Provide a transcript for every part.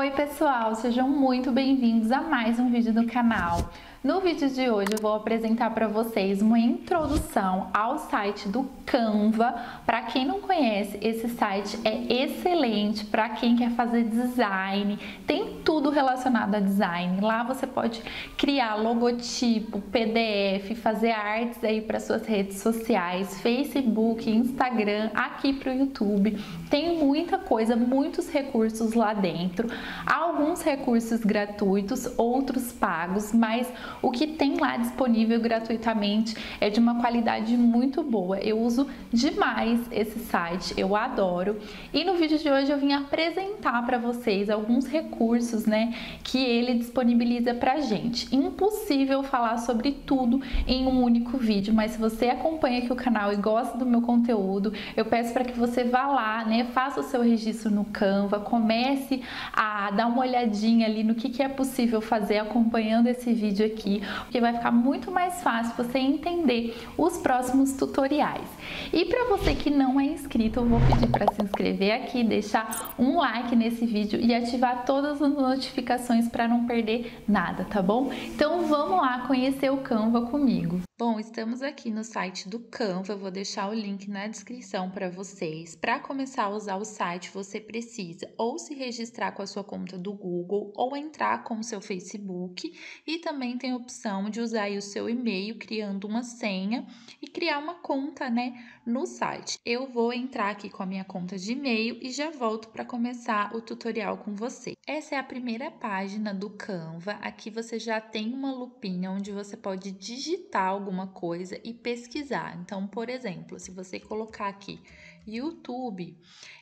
Oi pessoal, sejam muito bem-vindos a mais um vídeo do canal. No vídeo de hoje eu vou apresentar para vocês uma introdução ao site do Canva. Para quem não conhece, esse site é excelente para quem quer fazer design. Tem tudo relacionado a design. Lá você pode criar logotipo, PDF, fazer artes aí para suas redes sociais, Facebook, Instagram, aqui para o YouTube. Tem muita coisa, muitos recursos lá dentro. Alguns recursos gratuitos, outros pagos, mas o que tem lá disponível gratuitamente é de uma qualidade muito boa. Eu uso demais esse site, eu adoro. E no vídeo de hoje eu vim apresentar para vocês alguns recursos, né, que ele disponibiliza pra gente. Impossível falar sobre tudo em um único vídeo, mas se você acompanha aqui o canal e gosta do meu conteúdo, eu peço para que você vá lá, né, faça o seu registro no Canva, comece a dar uma olhadinha ali no que, que é possível fazer acompanhando esse vídeo aqui aqui, porque vai ficar muito mais fácil você entender os próximos tutoriais. E para você que não é inscrito, eu vou pedir para se inscrever aqui, deixar um like nesse vídeo e ativar todas as notificações para não perder nada, tá bom? Então vamos conhecer o Canva comigo. Bom, estamos aqui no site do Canva, eu vou deixar o link na descrição para vocês. Para começar a usar o site, você precisa ou se registrar com a sua conta do Google ou entrar com o seu Facebook e também tem a opção de usar o seu e-mail criando uma senha e criar uma conta, né, no site. Eu vou entrar aqui com a minha conta de e-mail e já volto para começar o tutorial com você. Essa é a primeira página do Canva. Aqui você já tem uma lupinha onde você pode digitar alguma coisa e pesquisar. Então, por exemplo, se você colocar aqui YouTube,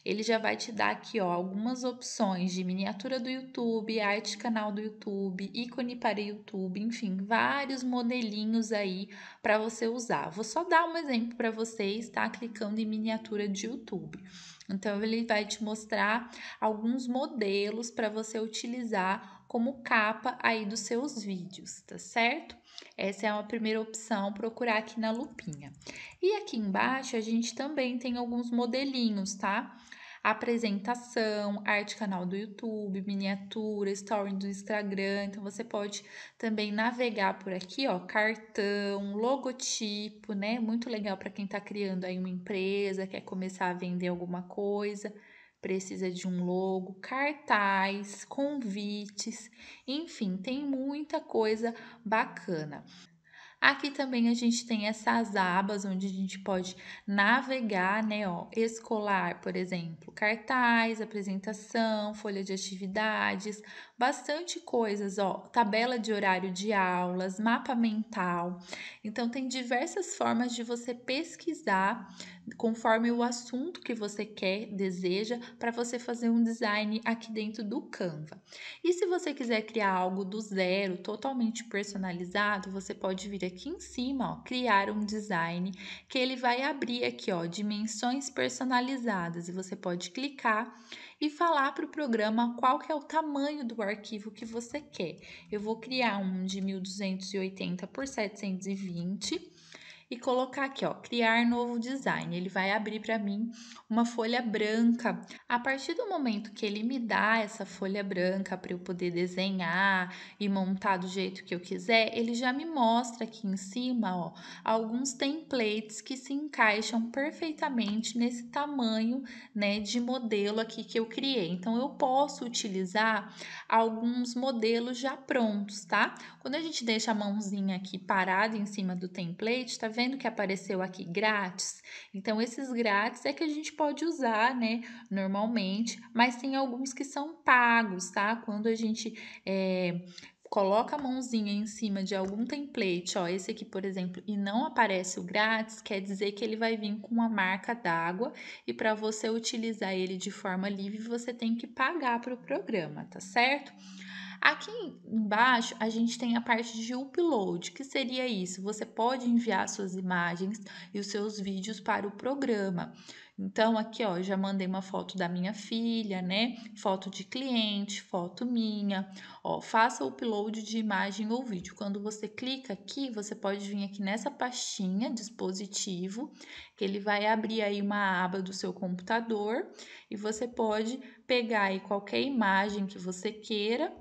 ele já vai te dar aqui ó, algumas opções de miniatura do YouTube, arte canal do YouTube, ícone para YouTube, enfim, vários modelinhos aí para você usar. Vou só dar um exemplo para vocês, tá? Clicando em miniatura de YouTube. Então, ele vai te mostrar alguns modelos para você utilizar como capa aí dos seus vídeos, tá certo? Essa é uma primeira opção, procurar aqui na lupinha. E aqui embaixo a gente também tem alguns modelinhos, tá? apresentação, arte canal do YouTube, miniatura, story do Instagram. Então você pode também navegar por aqui, ó, cartão, logotipo, né? Muito legal para quem está criando aí uma empresa, quer começar a vender alguma coisa precisa de um logo, cartaz, convites, enfim, tem muita coisa bacana. Aqui também a gente tem essas abas onde a gente pode navegar, né? Ó, escolar, por exemplo, cartaz, apresentação, folha de atividades, bastante coisas, ó, tabela de horário de aulas, mapa mental. Então, tem diversas formas de você pesquisar conforme o assunto que você quer, deseja, para você fazer um design aqui dentro do Canva. E se você quiser criar algo do zero, totalmente personalizado, você pode vir aqui em cima, ó, criar um design, que ele vai abrir aqui, ó, dimensões personalizadas, e você pode clicar e falar para o programa qual que é o tamanho do arquivo que você quer. Eu vou criar um de 1280 por 720 e colocar aqui, ó, criar novo design. Ele vai abrir para mim uma folha branca. A partir do momento que ele me dá essa folha branca para eu poder desenhar e montar do jeito que eu quiser, ele já me mostra aqui em cima, ó, alguns templates que se encaixam perfeitamente nesse tamanho, né, de modelo aqui que eu criei. Então eu posso utilizar alguns modelos já prontos, tá? Quando a gente deixa a mãozinha aqui parada em cima do template, tá vendo que apareceu aqui grátis? Então, esses grátis é que a gente pode usar, né, normalmente, mas tem alguns que são pagos, tá? Quando a gente é, coloca a mãozinha em cima de algum template, ó, esse aqui, por exemplo, e não aparece o grátis, quer dizer que ele vai vir com uma marca d'água e para você utilizar ele de forma livre, você tem que pagar para o programa, tá certo? Aqui embaixo a gente tem a parte de upload, que seria isso: você pode enviar suas imagens e os seus vídeos para o programa. Então, aqui ó, já mandei uma foto da minha filha, né? Foto de cliente, foto minha. Ó, faça o upload de imagem ou vídeo. Quando você clica aqui, você pode vir aqui nessa pastinha dispositivo, que ele vai abrir aí uma aba do seu computador e você pode pegar aí qualquer imagem que você queira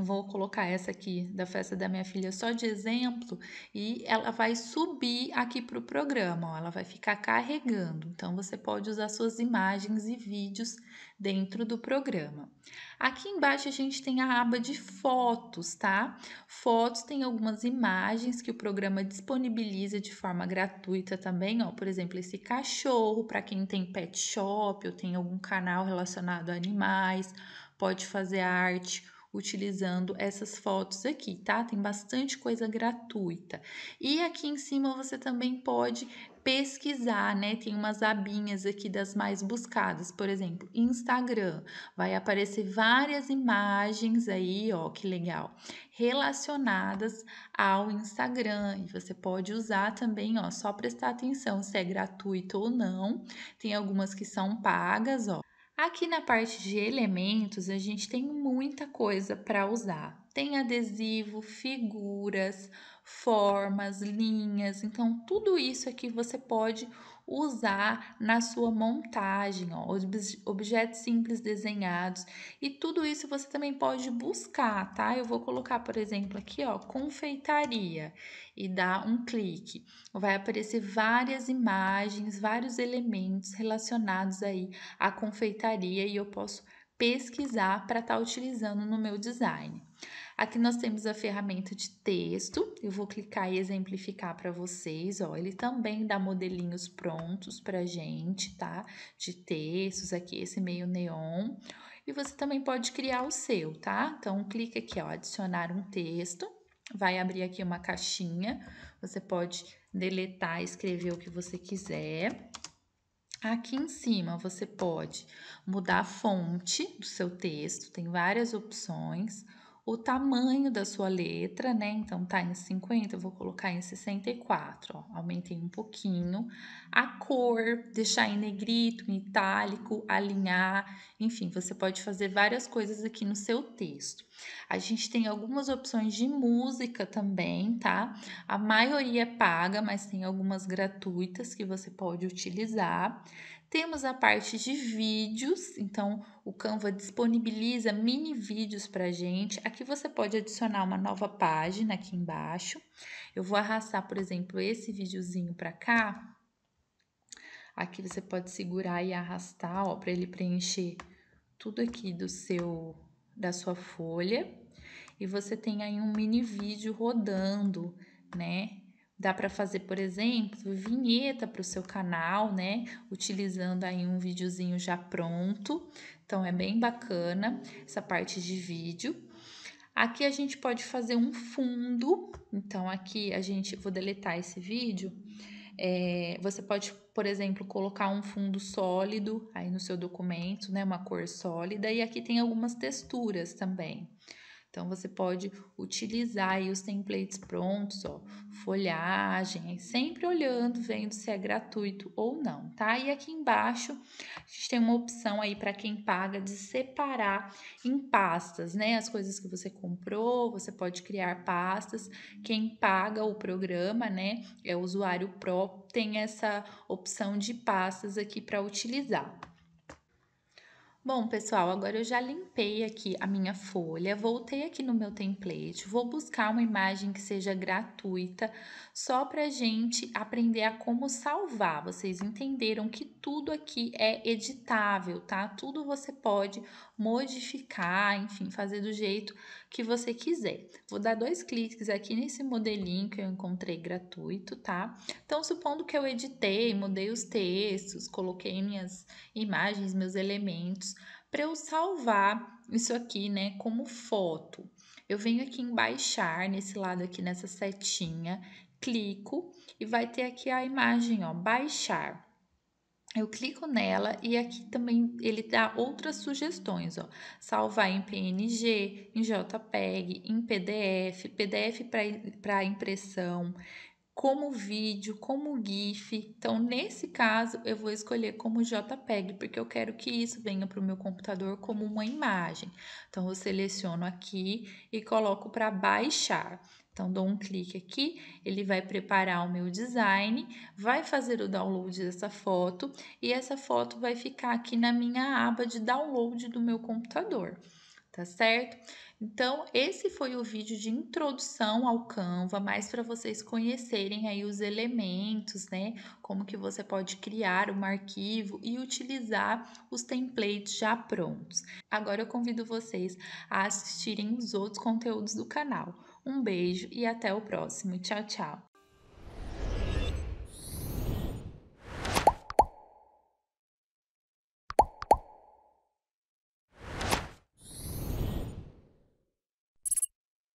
Vou colocar essa aqui da festa da minha filha só de exemplo e ela vai subir aqui para o programa, ó, ela vai ficar carregando. Então você pode usar suas imagens e vídeos dentro do programa. Aqui embaixo a gente tem a aba de fotos, tá? Fotos tem algumas imagens que o programa disponibiliza de forma gratuita também, ó. Por exemplo, esse cachorro para quem tem pet shop ou tem algum canal relacionado a animais, pode fazer arte utilizando essas fotos aqui, tá? Tem bastante coisa gratuita. E aqui em cima você também pode pesquisar, né? Tem umas abinhas aqui das mais buscadas, por exemplo, Instagram. Vai aparecer várias imagens aí, ó, que legal, relacionadas ao Instagram. E você pode usar também, ó, só prestar atenção se é gratuito ou não. Tem algumas que são pagas, ó. Aqui na parte de elementos, a gente tem muita coisa para usar. Tem adesivo, figuras, formas, linhas. Então, tudo isso aqui você pode usar na sua montagem, ó, objetos simples desenhados. E tudo isso você também pode buscar, tá? Eu vou colocar, por exemplo, aqui, ó, confeitaria e dar um clique. Vai aparecer várias imagens, vários elementos relacionados aí à confeitaria e eu posso pesquisar para estar tá utilizando no meu design. Aqui nós temos a ferramenta de texto. Eu vou clicar e exemplificar para vocês. Ó, ele também dá modelinhos prontos para gente, tá? De textos aqui, esse meio neon. E você também pode criar o seu, tá? Então, clica aqui, ó, adicionar um texto. Vai abrir aqui uma caixinha. Você pode deletar, escrever o que você quiser. Aqui em cima você pode mudar a fonte do seu texto, tem várias opções o tamanho da sua letra, né? Então tá em 50, eu vou colocar em 64, ó, aumentei um pouquinho. A cor, deixar em negrito, em itálico, alinhar, enfim, você pode fazer várias coisas aqui no seu texto. A gente tem algumas opções de música também, tá? A maioria é paga, mas tem algumas gratuitas que você pode utilizar. Temos a parte de vídeos, então o Canva disponibiliza mini vídeos para gente. Aqui você pode adicionar uma nova página aqui embaixo. Eu vou arrastar, por exemplo, esse videozinho para cá. Aqui você pode segurar e arrastar, ó, para ele preencher tudo aqui do seu da sua folha. E você tem aí um mini vídeo rodando, né? Dá para fazer, por exemplo, vinheta para o seu canal, né? Utilizando aí um videozinho já pronto. Então, é bem bacana essa parte de vídeo. Aqui a gente pode fazer um fundo. Então, aqui a gente... Vou deletar esse vídeo. É, você pode, por exemplo, colocar um fundo sólido aí no seu documento, né? Uma cor sólida. E aqui tem algumas texturas também. Então você pode utilizar os templates prontos, ó, folhagem, sempre olhando, vendo se é gratuito ou não, tá? E aqui embaixo a gente tem uma opção aí para quem paga de separar em pastas, né? As coisas que você comprou, você pode criar pastas. Quem paga o programa, né, é o usuário pro, tem essa opção de pastas aqui para utilizar. Bom, pessoal, agora eu já limpei aqui a minha folha, voltei aqui no meu template, vou buscar uma imagem que seja gratuita, só para gente aprender a como salvar. Vocês entenderam que tudo aqui é editável, tá? Tudo você pode modificar, enfim, fazer do jeito que você quiser. Vou dar dois cliques aqui nesse modelinho que eu encontrei gratuito, tá? Então, supondo que eu editei, mudei os textos, coloquei minhas imagens, meus elementos, para eu salvar isso aqui, né, como foto. Eu venho aqui em baixar, nesse lado aqui, nessa setinha, clico e vai ter aqui a imagem, ó, baixar. Eu clico nela e aqui também ele dá outras sugestões, ó. Salvar em PNG, em JPEG, em PDF, PDF para impressão, como vídeo, como GIF. Então, nesse caso, eu vou escolher como JPEG, porque eu quero que isso venha para o meu computador como uma imagem. Então, eu seleciono aqui e coloco para baixar. Então, dou um clique aqui, ele vai preparar o meu design, vai fazer o download dessa foto e essa foto vai ficar aqui na minha aba de download do meu computador tá certo? Então, esse foi o vídeo de introdução ao Canva, mais para vocês conhecerem aí os elementos, né? Como que você pode criar um arquivo e utilizar os templates já prontos. Agora eu convido vocês a assistirem os outros conteúdos do canal. Um beijo e até o próximo. Tchau, tchau!